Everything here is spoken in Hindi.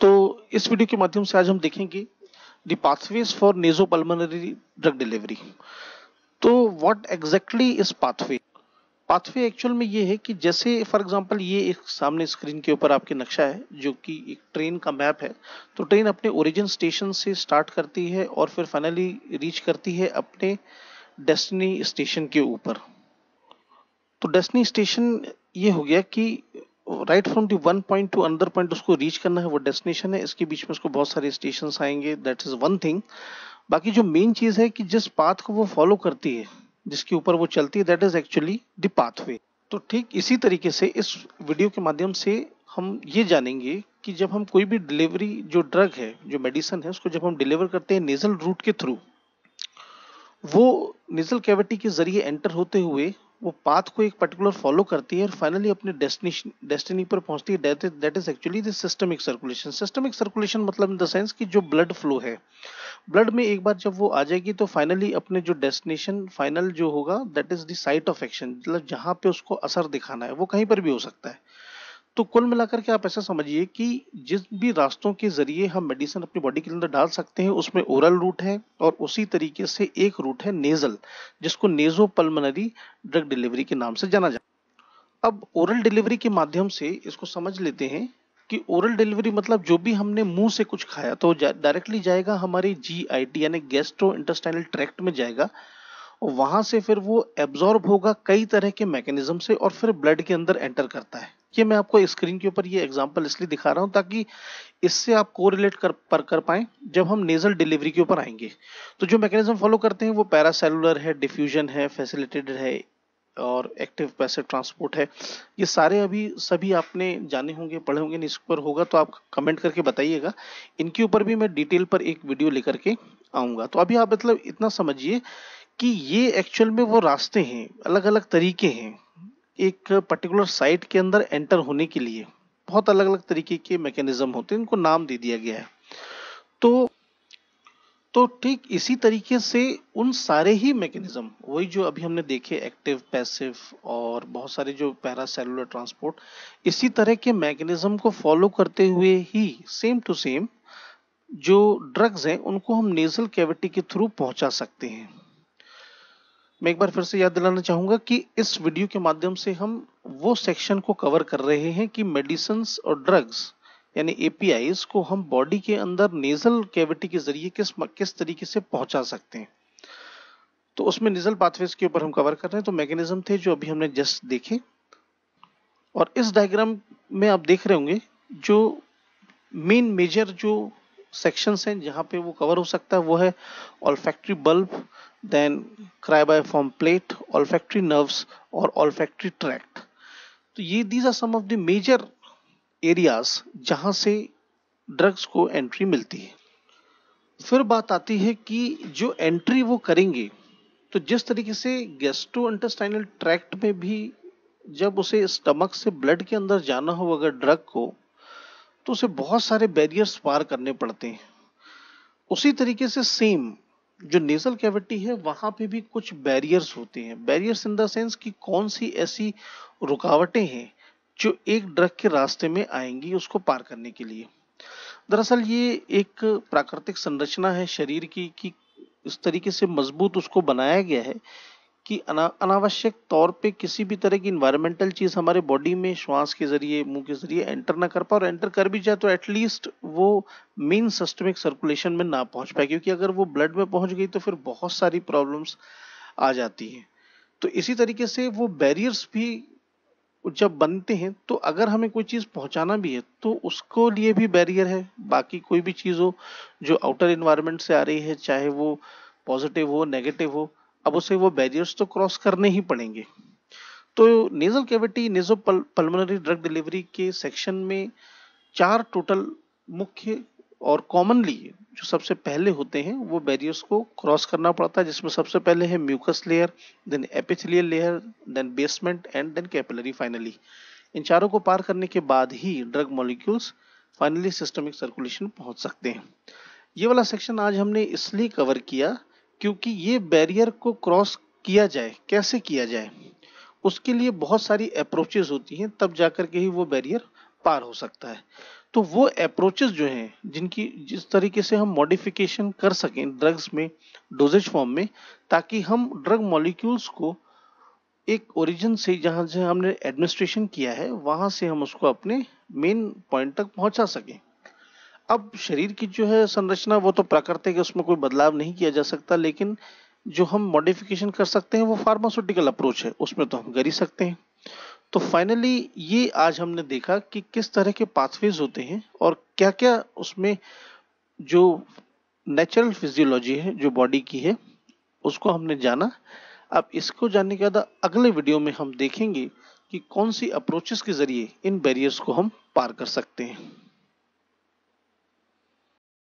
तो इस वीडियो के माध्यम से आज हम देखेंगे the pathways for naso pulmonary drug delivery तो व्हाट एग्जैक्टली इस पाथवे पाथवे एक्चुअल में ये है कि जैसे फॉर एग्जांपल ये एक सामने स्क्रीन के ऊपर आपके नक्शा है जो कि एक ट्रेन का मैप है तो ट्रेन अपने ओरिजिन स्टेशन से स्टार्ट करती है और फिर फाइनली रीच करती है अपने डेस्टिनी स्टेशन के ऊपर तो डेस्टिनी स्टेशन ये हो गया कि right from the one point to अंदर पॉइंट उसको रीच करना है वो डेस्टिनेशन है इसके बीच में उसको बहुत सारे स्टेशन आएंगे दैट इज वन थिंग बाकी जो मेन चीज है कि जिस पाथ को वो फॉलो करती है जिसके ऊपर वो चलती है that is actually the pathway तो ठीक इसी तरीके से इस वीडियो के माध्यम से हम ये जानेंगे कि जब हम कोई भी डिलीवरी जो ड्रग है जो मेडिसिन है उसको जब हम डिलीवर करते हैं नेजल रूट के थ्रू वो नेजल कैविटी के जरिए एंटर होते हुए वो पाथ को एक पर्टिकुलर फॉलो करती है और फाइनली अपने डेस्टिनेशन डेस्टिनी पर पहुंचती है that is actually the systemic circulation systemic circulation मतलब इन द सेंस कि जो ब्लड फ्लो है ब्लड में एक बार जब वो आ जाएगी तो फाइनली अपने जो डेस्टिनेशन फाइनल जो होगा that is the site of action मतलब जहाँ पे उसको असर दिखाना है वो कहीं पर भी हो सकता है तो कुल मिलाकर के आप ऐसा समझिए कि जिस भी रास्तों के जरिए हम मेडिसिन अपनी बॉडी के अंदर डाल सकते हैं उसमें ओरल रूट है और उसी तरीके से एक रूट है नेजल जिसको नेजो पल्मनरी ड्रग डिलीवरी के नाम से जाना जाता अब ओरल डिलीवरी के माध्यम से इसको समझ लेते हैं कि ओरल डिलीवरी मतलब जो भी हमने मुंह से कुछ खाया तो डायरेक्टली जा, जाएगा हमारे जी आई टी यानी गैस्ट्रो इंटेस्टाइनल ट्रैक्ट में जाएगा और वहां से फिर वो एब्जॉर्ब होगा कई तरह के मैकेनिज्म से और फिर ब्लड के अंदर एंटर करता है देखिए मैं आपको स्क्रीन के ऊपर ये एग्जाम्पल इसलिए दिखा रहा हूँ ताकि इससे आप कोरिलेट कर पर कर पाएं जब हम नेजल डिलीवरी के ऊपर आएंगे तो जो मैकेनिज्म फॉलो करते हैं वो पैरासेलुलर है डिफ्यूजन है फैसिलिटेटेड है और एक्टिव पैसे ट्रांसपोर्ट है ये सारे अभी सभी आपने जाने होंगे पढ़े होंगे इस पर होगा तो आप कमेंट करके बताइएगा इनके ऊपर भी मैं डिटेल पर एक वीडियो लेकर के आऊँगा तो अभी आप मतलब इतना समझिए कि ये एक्चुअल में वो रास्ते हैं अलग अलग तरीके हैं एक पर्टिकुलर साइट के अंदर एंटर होने के लिए बहुत अलग अलग तरीके के मैकेनिज्म होते हैं इनको नाम दे दिया गया है तो तो ठीक इसी तरीके से उन सारे ही मैकेनिज्म वही जो अभी हमने देखे एक्टिव पैसिव और बहुत सारे जो पैरा सेलुलर ट्रांसपोर्ट इसी तरह के मैकेनिज्म को फॉलो करते हुए ही सेम टू सेम जो ड्रग्स हैं उनको हम नेजल कैविटी के थ्रू पहुंचा सकते हैं मैं एक बार फिर से याद दिलाना चाहूंगा कि इस वीडियो के माध्यम से हम वो सेक्शन को कवर कर रहे हैं कि मेडिसिन और ड्रग्स यानी एपीआई को हम बॉडी के अंदर नेजल कैविटी के जरिए किस किस तरीके से पहुंचा सकते हैं तो उसमें नेजल पाथवेज के ऊपर हम कवर कर रहे हैं तो मैकेनिज्म थे जो अभी हमने जस्ट देखे और इस डायग्राम में आप देख रहे होंगे जो मेन मेजर जो सेक्शंस हैं जहाँ पे वो कवर हो सकता है वो है olfactory bulb then cribriform plate olfactory nerves और ऑल्फैक्ट्री ट्रैक्ट तो ये these are some of the major areas जहाँ से ड्रग्स को एंट्री मिलती है फिर बात आती है कि जो एंट्री वो करेंगे तो जिस तरीके से गैस्ट्रो इंटेस्टाइनल ट्रैक्ट में भी जब उसे स्टमक से ब्लड के अंदर जाना हो अगर ड्रग को तो उसे बहुत सारे बैरियर्स पार करने पड़ते हैं उसी तरीके से सेम जो नेजल कैविटी है वहां पे भी कुछ बैरियर्स होते हैं बैरियर्स इन द सेंस कि कौन सी ऐसी रुकावटें हैं जो एक ड्रग के रास्ते में आएंगी उसको पार करने के लिए दरअसल ये एक प्राकृतिक संरचना है शरीर की कि इस तरीके से मजबूत उसको बनाया गया है कि अनावश्यक तौर पे किसी भी तरह की इन्वायरमेंटल चीज़ हमारे बॉडी में श्वास के जरिए मुंह के जरिए एंटर ना कर पाए और एंटर कर भी जाए तो एटलीस्ट वो मेन सिस्टमिक सर्कुलेशन में ना पहुंच पाए क्योंकि अगर वो ब्लड में पहुंच गई तो फिर बहुत सारी प्रॉब्लम्स आ जाती हैं तो इसी तरीके से वो बैरियर्स भी जब बनते हैं तो अगर हमें कोई चीज़ पहुंचाना भी है तो उसको लिए भी बैरियर है बाकी कोई भी चीज़ हो जो आउटर इन्वायरमेंट से आ रही है चाहे वो पॉजिटिव हो नेगेटिव हो अब उसे वो बैरियर्स तो क्रॉस करने ही पड़ेंगे तो nasal cavity naso pulmonary drug delivery के सेक्शन में चार टोटल मुख्य और कॉमनली जो सबसे पहले होते हैं वो बैरियर्स को क्रॉस करना पड़ता है जिसमें सबसे पहले है mucus layer then epithelial layer then basement and then capillary finally इन चारों को पार करने के बाद ही drug molecules finally systemic circulation पहुंच सकते हैं ये वाला सेक्शन आज हमने इसलिए कवर किया क्योंकि ये बैरियर को क्रॉस किया जाए कैसे किया जाए उसके लिए बहुत सारी अप्रोचेज होती हैं तब जाकर के ही वो बैरियर पार हो सकता है तो वो अप्रोचेज जो हैं जिनकी जिस तरीके से हम मॉडिफिकेशन कर सकें ड्रग्स में डोजेज फॉर्म में ताकि हम ड्रग मॉलिक्यूल्स को एक ओरिजिन से जहाँ से हमने एडमिनिस्ट्रेशन किया है वहाँ से हम उसको अपने मेन पॉइंट तक पहुँचा सकें अब शरीर की जो है संरचना वो तो प्राकृतिक है उसमें कोई बदलाव नहीं किया जा सकता लेकिन जो हम मॉडिफिकेशन कर सकते हैं वो फार्मास्यूटिकल अप्रोच है उसमें तो हम कर ही सकते हैं तो फाइनली ये आज हमने देखा कि किस तरह के पाथवेज होते हैं और क्या क्या उसमें जो नेचुरल फिजियोलॉजी है जो बॉडी की है उसको हमने जाना अब इसको जानने के बाद अगले वीडियो में हम देखेंगे कि कौन सी अप्रोचेस के जरिए इन बैरियर्स को हम पार कर सकते हैं